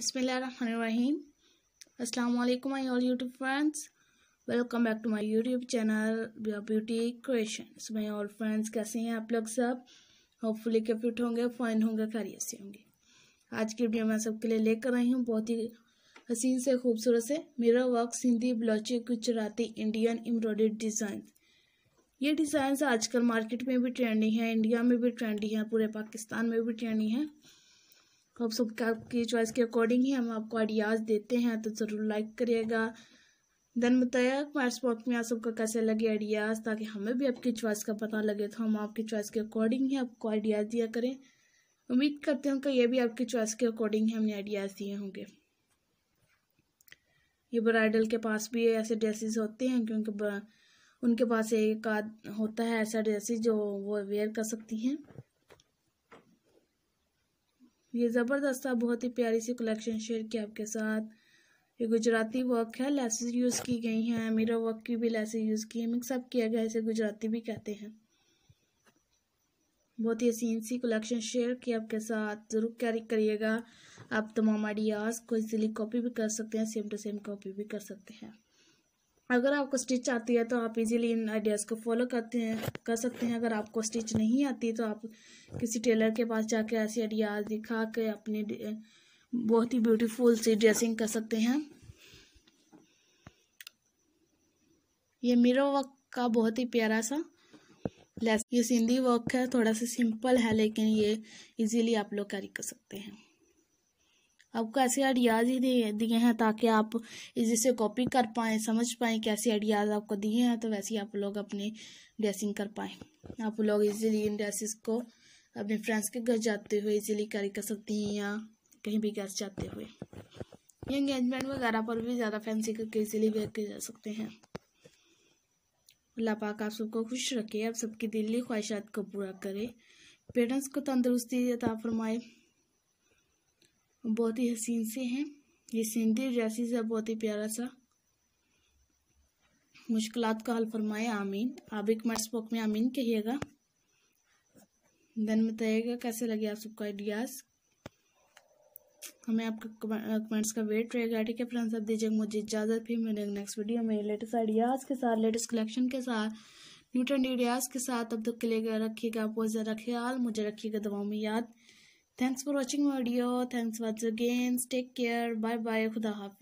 बिसमीम असलम hi all YouTube friends welcome back to my YouTube channel beauty creation my all friends कैसे हैं आप लोग सब होपफुली के फिट होंगे फाइन होंगे खैरियत से होंगे आज की वीडियो मैं सबके लिए लेकर आई हूँ बहुत ही हसीन से खूबसूरत से मेरा work Sindhi Balochi Gujarati Indian embroidery design ये डिज़ाइन आजकल मार्केट में भी ट्रेंडी हैं इंडिया में भी ट्रेंडी हैं पूरे पाकिस्तान में भी ट्रेंडी हैं तो आप सबके आपकी चॉइस के अकॉर्डिंग ही हम आपको आइडियाज़ देते हैं तो ज़रूर लाइक करिएगा देन बताया हमारे बॉक्स में आप सबका कैसे लगे आइडियाज़ ताकि हमें भी आपकी चॉइस का पता लगे तो हम आपकी चॉइस के अकॉर्डिंग ही आपको आइडियाज़ दिया करें उम्मीद करते हैं कि ये भी आपकी चॉइस के अकॉर्डिंग ही हमने आइडियाज़ दिए होंगे ये ब्राइडल के पास भी ऐसे ड्रेसेस होते हैं क्योंकि उनके पास एक आध होता है ऐसा ड्रेसेस जो वो वेयर कर सकती हैं ये ज़बरदस्त है बहुत ही प्यारी सी कलेक्शन शेयर की आपके साथ ये गुजराती वर्क है लेसेस यूज़ की गई हैं मेरा वर्क की भी लेसेस यूज़ की है मिक्सअप किया गया इसे गुजराती भी कहते हैं बहुत ही हसीन सी कलेक्शन शेयर की आपके साथ ज़रूर कैरी करिएगा आप तमाम आइडियाज़ को इजीली कॉपी भी कर सकते हैं सेम टू सेम कॉपी भी कर सकते हैं अगर आपको स्टिच आती है तो आप इजीली इन आइडियाज़ को फॉलो करते हैं कर सकते हैं अगर आपको स्टिच नहीं आती तो आप किसी टेलर के पास जाके ऐसी आइडियाज दिखा के अपने बहुत ही ब्यूटीफुल सी ड्रेसिंग कर सकते हैं ये मेरा वर्क का बहुत ही प्यारा सा लेस ये सिंधी वर्क है थोड़ा सा सिंपल है लेकिन ये इजीली आप लोग कैरी कर सकते हैं आपको ऐसे आइडियाज़ ही दिए हैं ताकि आप इजी से कॉपी कर पाए समझ पाए कैसे आइडियाज़ आपको दिए हैं तो वैसे ही आप लोग अपनी ड्रेसिंग कर पाए आप लोग इजीली इन ड्रेसिस को अपने फ्रेंड्स के घर जाते हुए इजीली कैरी कर सकते हैं या कहीं भी घर जाते हुए या इंगेजमेंट वगैरह पर भी ज़्यादा फैंसी करके इजीली वेयर किए जा सकते हैं अल्लाह पाक आप सबको खुश रखे आप सबकी दिली ख्वाहिशात को पूरा करे पेरेंट्स को तंदुरुस्ती अता फरमाए बहुत ही हसीन से हैं ये सिंधी ड्रेसिस है बहुत ही प्यारा सा मुश्किल का हल फरमाए आमीन आप एक मर्स बॉक में आमीन कहिएगा देन बताइएगा कैसे लगे आप सबका आइडियाज़ हमें आपका कमेंट्स का वेट रहेगा ठीक है फ्रेंड्स आप दीजिएगा मुझे इजाज़त फिर मिलेंगे नेक्स्ट वीडियो में लेटेस्ट आइडियाज़ के साथ लेटेस्ट कलेक्शन के साथ न्यू आइडियाज़ के साथ अब तक के लिए रखिएगा आप बहुत ज़्यादा ख्याल मुझे रखिएगा दवाओं में याद Thanks for watching my video. Thanks once again. Take care. Bye bye. Khuda Hafiz.